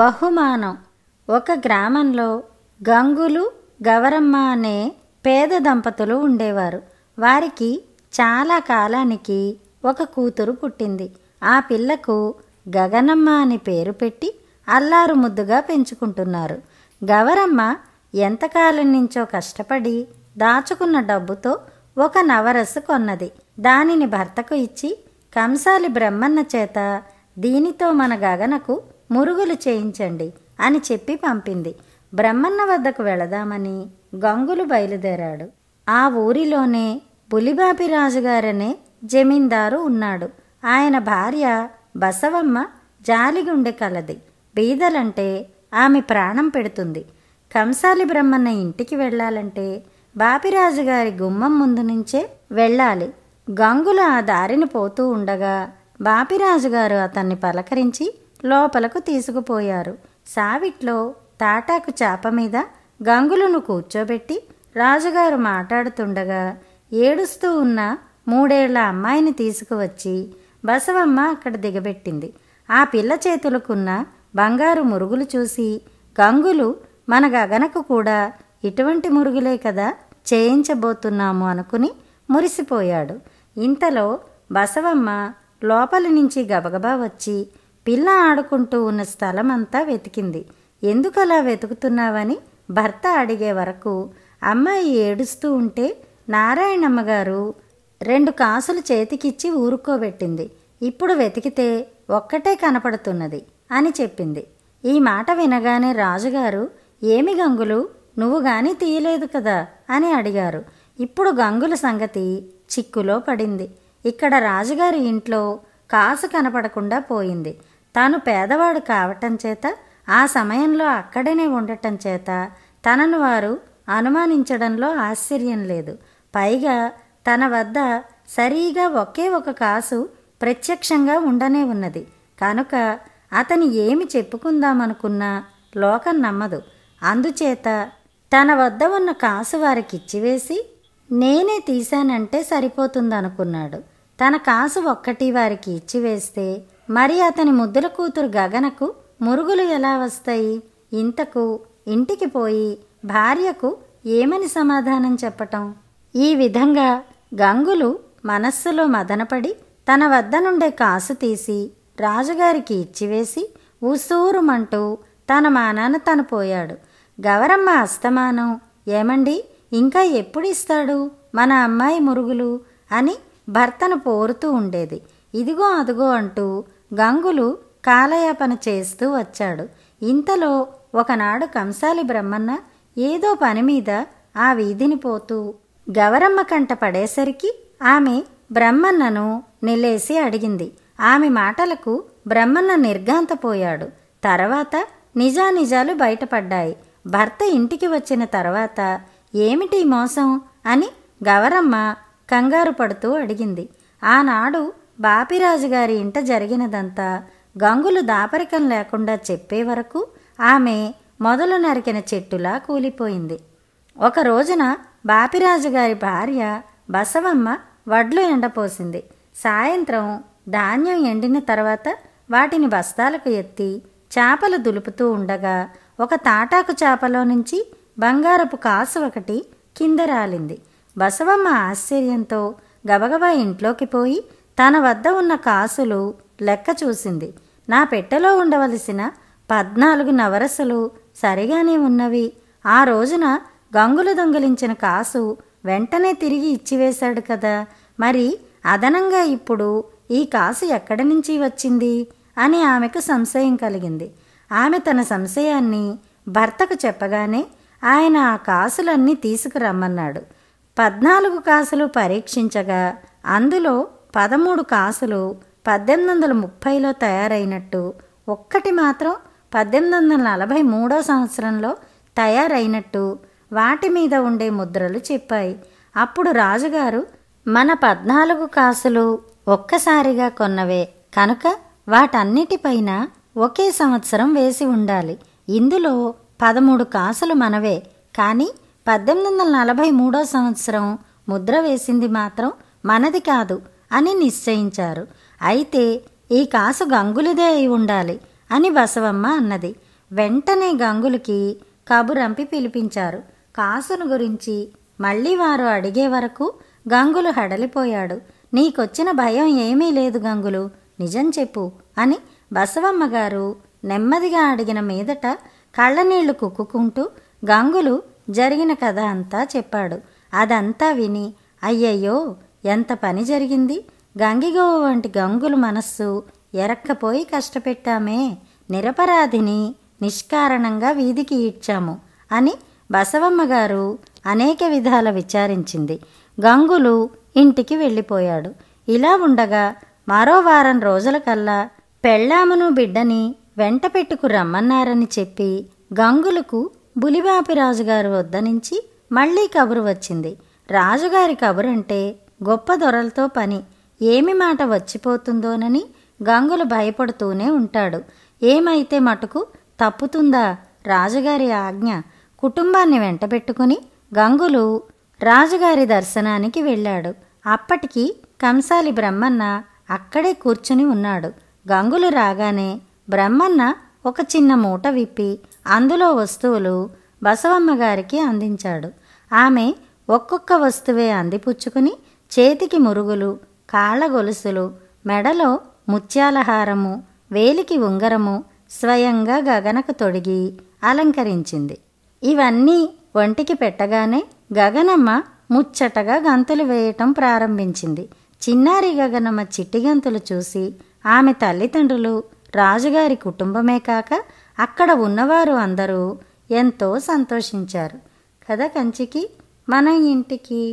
బహుమానం ఒక గ్రామంలో గంగులు గవరమ్మ అనే పేద దంపతులు ఉండేవారు వారికి చాలా కాలానికి ఒక కూతురు పుట్టింది ఆ పిల్లకు గగనమ్మ అని పేరు పెట్టి అల్లారు ముద్దుగా పెంచుకుంటున్నారు గవరమ్మ ఎంతకాలం నుంచో కష్టపడి దాచుకున్న డబ్బుతో ఒక నవరసు కొన్నది దానిని భర్తకు ఇచ్చి కంసాలి బ్రహ్మన్న చేత దీనితో మన గగనకు మురుగులు చేయించండి అని చెప్పి పంపింది బ్రహ్మన్న వద్దకు వెళదామని గంగులు బయలుదేరాడు ఆ ఊరిలోనే బులిబాపి రాజుగారనే జమీందారు ఉన్నాడు ఆయన భార్య బసవమ్మ జాలిగుండె కలది బీదలంటే ఆమె ప్రాణం పెడుతుంది కంసాలి బ్రహ్మన్న ఇంటికి వెళ్ళాలంటే బాపిరాజుగారి గుమ్మం ముందు నుంచే వెళ్ళాలి గంగుల ఆ దారిని పోతూ ఉండగా బాపిరాజుగారు అతన్ని పలకరించి లోపలకు తీసుకుపోయారు సావిట్లో తాటాకు చాప మీద గంగులను కూర్చోబెట్టి రాజుగారు మాట్లాడుతుండగా ఏడుస్తూ ఉన్న మూడేళ్ల అమ్మాయిని తీసుకువచ్చి బసవమ్మ అక్కడ దిగబెట్టింది ఆ పిల్ల చేతులకున్న బంగారు మురుగులు చూసి గంగులు మన గగనకు కూడా ఇటువంటి మురుగులే కదా చేయించబోతున్నాము అనుకుని మురిసిపోయాడు ఇంతలో బసవమ్మ లోపలి నుంచి గబగబా వచ్చి పిల్ల ఆడుకుంటూ ఉన్న స్థలమంతా వెతికింది వెతికింది ఎందుకలా వెతుకుతున్నావని భర్త అడిగే వరకు అమ్మాయి ఏడుస్తూ ఉంటే నారాయణమ్మ గారు రెండు కాసులు చేతికిచ్చి ఊరుకోబెట్టింది ఇప్పుడు వెతికితే ఒక్కటే కనపడుతున్నది అని చెప్పింది ఈ మాట వినగానే రాజుగారు ఏమి గంగులు నువ్వు గాని తీయలేదు కదా అని అడిగారు ఇప్పుడు గంగుల సంగతి చిక్కులో పడింది ఇక్కడ రాజుగారి ఇంట్లో కాసు కనపడకుండా పోయింది తాను పేదవాడు కావటం చేత ఆ సమయంలో అక్కడనే ఉండటం చేత తనను వారు అనుమానించడంలో ఆశ్చర్యం లేదు పైగా తన వద్ద సరిగా ఒకే ఒక కాసు ప్రత్యక్షంగా ఉండనే ఉన్నది కనుక అతను ఏమి చెప్పుకుందామనుకున్నా లోకం నమ్మదు అందుచేత తన వద్ద ఉన్న కాసు వారికిచ్చివేసి నేనే తీశానంటే సరిపోతుందనుకున్నాడు తన కాసు ఒక్కటి వారికి ఇచ్చివేస్తే మరి అతని ముద్దుల కూతురు గగనకు మురుగులు ఎలా వస్తాయి ఇంతకు ఇంటికి పోయి భార్యకు ఏమని సమాధానం చెప్పటం ఈ విధంగా గంగులు మనస్సులో మదనపడి తన వద్ద నుండే కాసు తీసి రాజుగారికి ఇచ్చివేసి ఉసూరుమంటూ తన మానాన తను పోయాడు గవరమ్మ అస్తమానం ఏమండి ఇంకా ఎప్పుడు ఇస్తాడు మన అమ్మాయి మురుగులు అని భర్తను పోరుతూ ఉండేది ఇదిగో అదిగో అంటూ గంగులు కాలయాపన చేస్తూ వచ్చాడు ఇంతలో ఒకనాడు కంసాలి బ్రహ్మన్న ఏదో పని మీద ఆ వీధిని పోతూ గవరమ్మ కంట పడేసరికి ఆమె బ్రహ్మన్నను నిలేసి అడిగింది ఆమె మాటలకు బ్రహ్మన్న నిర్గాంతపోయాడు తర్వాత నిజానిజాలు బయటపడ్డాయి భర్త ఇంటికి వచ్చిన తర్వాత ఏమిటి మోసం అని గవరమ్మ కంగారు పడుతూ అడిగింది ఆనాడు బాపిరాజు గారి ఇంట జరిగినదంతా గంగులు దాపరికం లేకుండా చెప్పే వరకు ఆమె మొదలు నరికిన చెట్టులా కూలిపోయింది ఒక రోజున బాపిరాజు గారి భార్య బసవమ్మ వడ్లు ఎండపోసింది సాయంత్రం ధాన్యం ఎండిన తర్వాత వాటిని బస్తాలకు ఎత్తి చేపలు దులుపుతూ ఉండగా ఒక తాటాకు చేపలో నుంచి బంగారపు కాసు ఒకటి కింద రాలింది బసవమ్మ ఆశ్చర్యంతో గబగబా ఇంట్లోకి పోయి తన వద్ద ఉన్న కాసులు లెక్క చూసింది నా పెట్టెలో ఉండవలసిన పద్నాలుగు నవరసలు సరిగానే ఉన్నవి ఆ రోజున గంగులు దొంగిలించిన కాసు వెంటనే తిరిగి ఇచ్చివేశాడు కదా మరి అదనంగా ఇప్పుడు ఈ కాసు ఎక్కడి నుంచి వచ్చింది అని ఆమెకు సంశయం కలిగింది ఆమె తన సంశయాన్ని భర్తకు చెప్పగానే ఆయన ఆ కాసులన్నీ తీసుకురమ్మన్నాడు పద్నాలుగు కాసులు పరీక్షించగా అందులో పదమూడు కాసులు పద్దెనిమిది వందల ముప్పైలో తయారైనట్టు ఒక్కటి మాత్రం పద్దెనిమిది వందల నలభై మూడో సంవత్సరంలో తయారైనట్టు వాటి మీద ఉండే ముద్రలు చెప్పాయి అప్పుడు రాజుగారు మన పద్నాలుగు కాసులు ఒక్కసారిగా కొన్నవే కనుక వాటన్నిటిపైన ఒకే సంవత్సరం వేసి ఉండాలి ఇందులో పదమూడు కాసులు మనవే కానీ పద్దెనిమిది వందల నలభై మూడో సంవత్సరం ముద్ర వేసింది మాత్రం మనది కాదు అని నిశ్చయించారు అయితే ఈ కాసు గంగులదే అయి ఉండాలి అని బసవమ్మ అన్నది వెంటనే గంగులకి కబురంపి పిలిపించారు కాసును గురించి మళ్ళీ వారు అడిగే వరకు గంగులు హడలిపోయాడు నీకొచ్చిన భయం ఏమీ లేదు గంగులు నిజం చెప్పు అని బసవమ్మగారు నెమ్మదిగా అడిగిన మీదట కళ్ళనీళ్లు కుక్కుకుంటూ గంగులు జరిగిన కథ అంతా చెప్పాడు అదంతా విని అయ్యయ్యో ఎంత పని జరిగింది గంగిగోవు వంటి గంగులు మనస్సు ఎరక్కపోయి కష్టపెట్టామే నిరపరాధిని నిష్కారణంగా వీధికి ఇచ్చాము అని బసవమ్మగారు అనేక విధాల విచారించింది గంగులు ఇంటికి వెళ్ళిపోయాడు ఇలా ఉండగా మరో వారం రోజులకల్లా పెళ్ళామును బిడ్డని వెంట పెట్టుకు రమ్మన్నారని చెప్పి గంగులకు బులిబాపిరాజుగారు వద్ద నుంచి మళ్ళీ కబురు వచ్చింది రాజుగారి కబురంటే గొప్ప దొరలతో పని ఏమి మాట వచ్చిపోతుందోనని గంగులు భయపడుతూనే ఉంటాడు ఏమైతే మటుకు తప్పుతుందా రాజుగారి ఆజ్ఞ కుటుంబాన్ని వెంటబెట్టుకుని గంగులు రాజుగారి దర్శనానికి వెళ్ళాడు అప్పటికి కంసాలి బ్రహ్మన్న అక్కడే కూర్చుని ఉన్నాడు గంగులు రాగానే బ్రహ్మన్న ఒక చిన్న మూట విప్పి అందులో వస్తువులు బసవమ్మగారికి అందించాడు ఆమె ఒక్కొక్క వస్తువే అందిపుచ్చుకుని చేతికి మురుగులు కాళ్ళ గొలుసులు మెడలో ముత్యాలహారము వేలికి ఉంగరము స్వయంగా గగనకు తొడిగి అలంకరించింది ఇవన్నీ ఒంటికి పెట్టగానే గగనమ్మ ముచ్చటగా గంతులు వేయటం ప్రారంభించింది చిన్నారి గగనమ్మ చిట్టి గంతులు చూసి ఆమె తల్లిదండ్రులు రాజుగారి కుటుంబమే కాక అక్కడ ఉన్నవారు అందరూ ఎంతో సంతోషించారు కథ కంచికి మన ఇంటికి